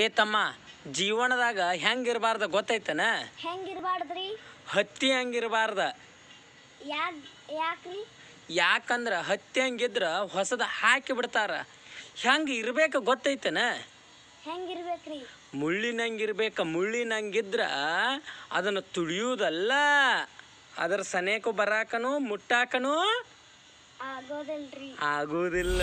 ಏ ತಮ್ಮ ಜೀವನದಾಗ ಹೆಂಗಿರಬಾರ್ದ ಗೊತ್ತೈತನ ಹೆಂಗಿರಬಾರ್ದ್ರಿ ಹತ್ತಿ ಹಂಗಿರಬಾರ್ದ ಯಾಕಂದ್ರ ಹತ್ತಿ ಹಂಗಿದ್ರ ಹೊಸದ ಹಾಕಿ ಬಿಡ್ತಾರ ಹೆಂಗೆ ಇರ್ಬೇಕ ಗೊತ್ತೈತನ ಹೆಂಗಿರ್ಬೇಕ್ರಿ ಮುಳ್ಳಿನಂಗಿರ್ಬೇಕ ಮುಳ್ಳಿನಂಗಿದ್ರ ಅದನ್ನ ತುಳಿಯುವುದಲ್ಲ ಅದರ ಸನೇಕು ಬರಾಕನು ಮುಟ್ಟಾಕನು ಆಗೋದಿಲ್ಲ